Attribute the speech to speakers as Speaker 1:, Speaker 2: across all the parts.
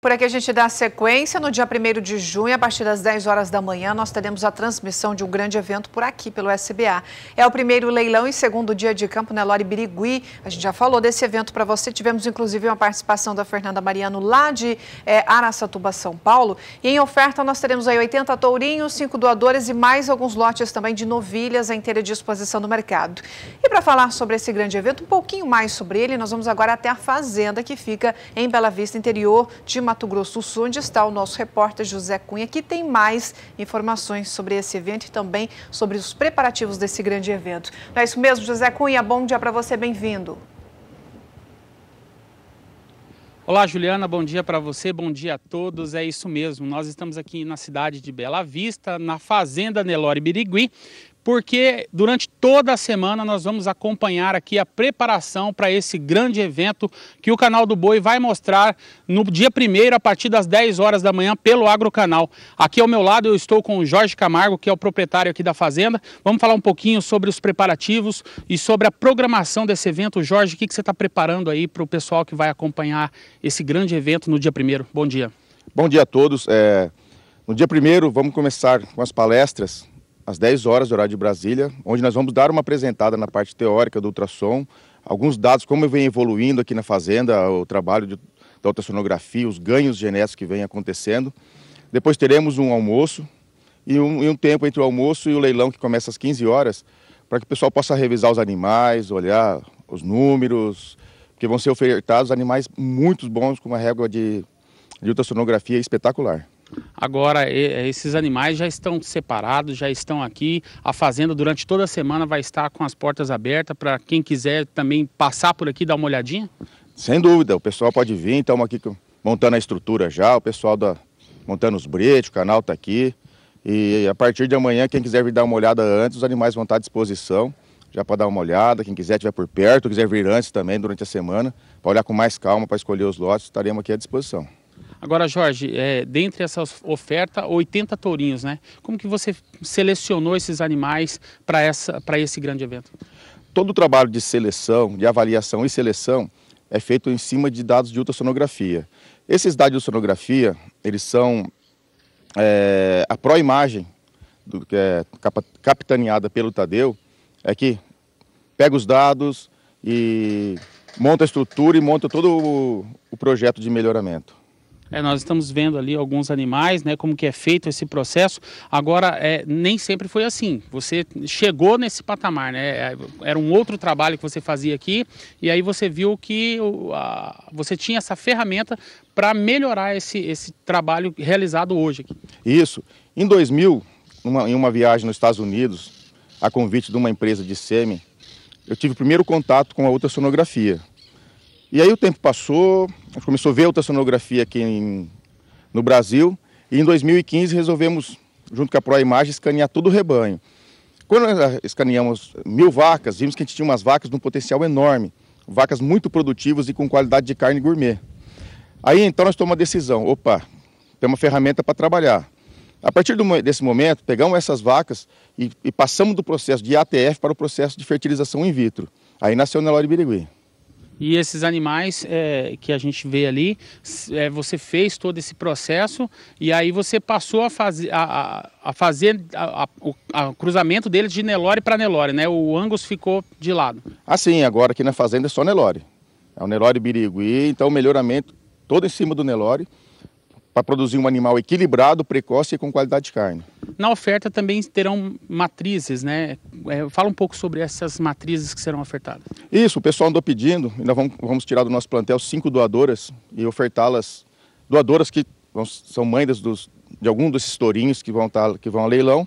Speaker 1: Por aqui a gente dá sequência. No dia 1 de junho, a partir das 10 horas da manhã, nós teremos a transmissão de um grande evento por aqui, pelo SBA. É o primeiro leilão e segundo dia de campo na né, Lore Birigui. A gente já falou desse evento para você. Tivemos, inclusive, uma participação da Fernanda Mariano lá de é, Araçatuba, São Paulo. E em oferta nós teremos aí 80 tourinhos, 5 doadores e mais alguns lotes também de novilhas à inteira disposição do mercado. E para falar sobre esse grande evento, um pouquinho mais sobre ele, nós vamos agora até a Fazenda, que fica em Bela Vista, interior de Mato Mato Grosso do Sul, onde está o nosso repórter José Cunha, que tem mais informações sobre esse evento e também sobre os preparativos desse grande evento. Não é isso mesmo, José Cunha? Bom dia para você, bem-vindo.
Speaker 2: Olá, Juliana, bom dia para você, bom dia a todos. É isso mesmo, nós estamos aqui na cidade de Bela Vista, na Fazenda Nelore Birigui, porque durante toda a semana nós vamos acompanhar aqui a preparação para esse grande evento que o Canal do Boi vai mostrar no dia 1 a partir das 10 horas da manhã pelo Agrocanal. Aqui ao meu lado eu estou com o Jorge Camargo, que é o proprietário aqui da fazenda. Vamos falar um pouquinho sobre os preparativos e sobre a programação desse evento. Jorge, o que, você está preparando aí para o pessoal que vai acompanhar esse grande evento no dia 1 Bom dia.
Speaker 3: Bom dia a todos. É... No dia 1 vamos começar com as palestras às 10 horas, horário de Brasília, onde nós vamos dar uma apresentada na parte teórica do ultrassom, alguns dados, como vem evoluindo aqui na fazenda, o trabalho de, da ultrassonografia, os ganhos genéticos que vem acontecendo. Depois teremos um almoço e um, e um tempo entre o almoço e o leilão, que começa às 15 horas, para que o pessoal possa revisar os animais, olhar os números, que vão ser ofertados animais muito bons, com uma régua de, de ultrassonografia espetacular.
Speaker 2: Agora, eh, esses animais já estão separados, já estão aqui. A fazenda, durante toda a semana, vai estar com as portas abertas para quem quiser também passar por aqui dar uma olhadinha?
Speaker 3: Sem dúvida, o pessoal pode vir. Estamos aqui montando a estrutura já, o pessoal da, montando os bretes, o canal está aqui. E a partir de amanhã, quem quiser vir dar uma olhada antes, os animais vão estar à disposição já para dar uma olhada. Quem quiser estiver por perto, quiser vir antes também durante a semana, para olhar com mais calma, para escolher os lotes, estaremos aqui à disposição.
Speaker 2: Agora, Jorge, é, dentre essa oferta, 80 tourinhos, né? Como que você selecionou esses animais para esse grande evento? Todo o trabalho
Speaker 3: de seleção, de avaliação e seleção é feito em cima de dados de ultrassonografia. Esses dados de ultrassonografia, eles são é, a pró-imagem que é capitaneada pelo Tadeu, é que pega os dados e monta a estrutura e monta todo o, o projeto de
Speaker 2: melhoramento. É, nós estamos vendo ali alguns animais, né, como que é feito esse processo. Agora, é, nem sempre foi assim. Você chegou nesse patamar, né? É, era um outro trabalho que você fazia aqui e aí você viu que a, você tinha essa ferramenta para melhorar esse, esse trabalho realizado hoje aqui. Isso. Em 2000,
Speaker 3: em uma viagem nos Estados Unidos, a convite de uma empresa de sêmen, eu tive o primeiro contato com a ultrassonografia. E aí o tempo passou, a gente começou a ver a sonografia aqui em, no Brasil e em 2015 resolvemos, junto com a Proimagem, escanear todo o rebanho. Quando ah, escaneamos mil vacas, vimos que a gente tinha umas vacas de um potencial enorme, vacas muito produtivas e com qualidade de carne gourmet. Aí então nós tomamos uma decisão, opa, tem uma ferramenta para trabalhar. A partir do, desse momento, pegamos essas vacas e, e, passamos do processo de ATF para o processo de fertilização in vitro. Aí nasceu o Nelore Birigui.
Speaker 2: E esses animais é, que a gente vê ali, é, você fez todo esse processo e aí você passou a, faz, a, a fazer a, o cruzamento deles de Nelore para Nelore, né? O Angus ficou de lado.
Speaker 3: Ah, sim, agora aqui na fazenda é só Nelore. É o Nelore Birigui, então o melhoramento todo em cima do Nelore para produzir um animal equilibrado, precoce e com qualidade de carne.
Speaker 2: Na oferta também terão matrizes, né? É, fala um pouco sobre essas matrizes que serão ofertadas.
Speaker 3: Isso, o pessoal andou pedindo, ainda vamos, vamos tirar do nosso plantel cinco doadoras e ofertá-las, doadoras que são mães dos, de algum desses tourinhos que vão, tá, que vão ao leilão.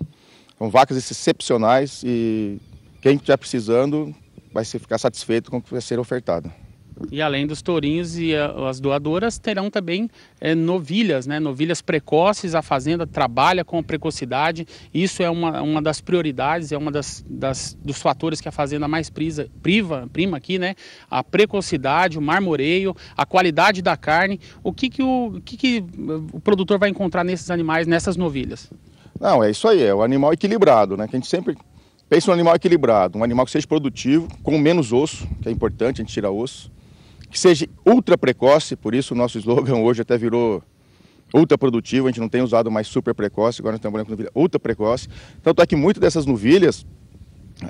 Speaker 3: São vacas excepcionais e quem estiver precisando vai ficar satisfeito com o que vai ser ofertado.
Speaker 2: E além dos tourinhos e eh, as doadoras, terão também é, novilhas, né? novilhas precoces. A Fazenda trabalha com precocidade. Isso é uma, uma das prioridades, é uma das, das dos fatores que a Fazenda mais prisa, priva, prima aqui, né? A precocidade, o marmoreio, a qualidade da carne. O que, que, o, que, que eh, o produtor vai encontrar nesses animais, nessas novilhas?
Speaker 3: Não, é isso aí, é o animal equilibrado, né? Que a gente sempre pensa um animal equilibrado, um animal que seja produtivo, com menos osso, que é importante, a gente tira osso que seja ultra precoce, por isso o nosso slogan hoje até virou ultra produtivo, a gente não tem usado mais super precoce, agora nós estamos trabalhando com novilha ultra precoce. Tanto é que muitas dessas novilhas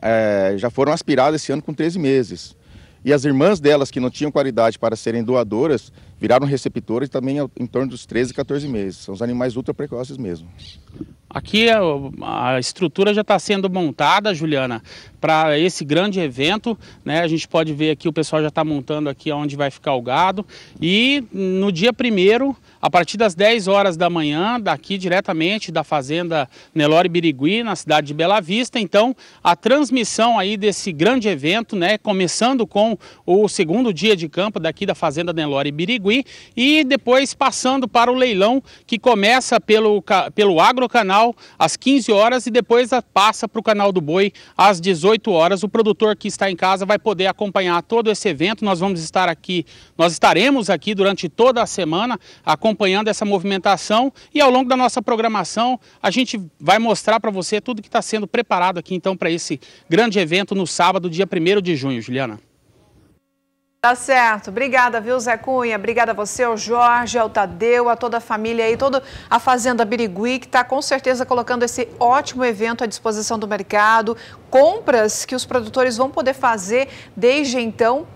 Speaker 3: é, já foram aspiradas esse ano com 13 meses. E as irmãs delas que não tinham qualidade para serem doadoras viraram receptoras também em torno dos 13, 14 meses. São os animais ultra precoces mesmo.
Speaker 2: Aqui a, a estrutura já está sendo montada, Juliana, para esse grande evento. Né? A gente pode ver aqui, o pessoal já está montando aqui onde vai ficar o gado. E no dia primeiro, a partir das 10 horas da manhã, daqui diretamente da fazenda Nelore Birigui, na cidade de Bela Vista. Então, a transmissão aí desse grande evento, né? Começando com o segundo dia de campo daqui da fazenda Nelore Birigui e depois passando para o leilão que começa pelo, pelo Agrocanal às 15 horas e depois passa para o Canal do Boi às 18 18 horas. O produtor que está em casa vai poder acompanhar todo esse evento. Nós vamos estar aqui, nós estaremos aqui durante toda a semana acompanhando essa movimentação e ao longo da nossa programação a gente vai mostrar para você tudo que está sendo preparado aqui então para esse grande evento no sábado, dia 1 de junho, Juliana.
Speaker 1: Tá certo. Obrigada, viu, Zé Cunha? Obrigada a você, ao Jorge, ao Tadeu, a toda a família aí, toda a Fazenda Birigui, que está com certeza colocando esse ótimo evento à disposição do mercado. Compras que os produtores vão poder fazer desde então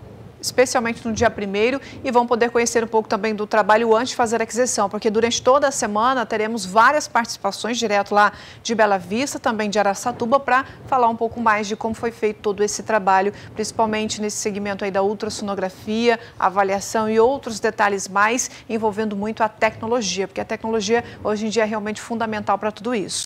Speaker 1: especialmente no dia primeiro, e vão poder conhecer um pouco também do trabalho antes de fazer a aquisição, porque durante toda a semana teremos várias participações direto lá de Bela Vista, também de Araçatuba, para falar um pouco mais de como foi feito todo esse trabalho, principalmente nesse segmento aí da ultrassonografia, avaliação e outros detalhes mais envolvendo muito a tecnologia, porque a tecnologia hoje em dia é realmente fundamental para tudo isso.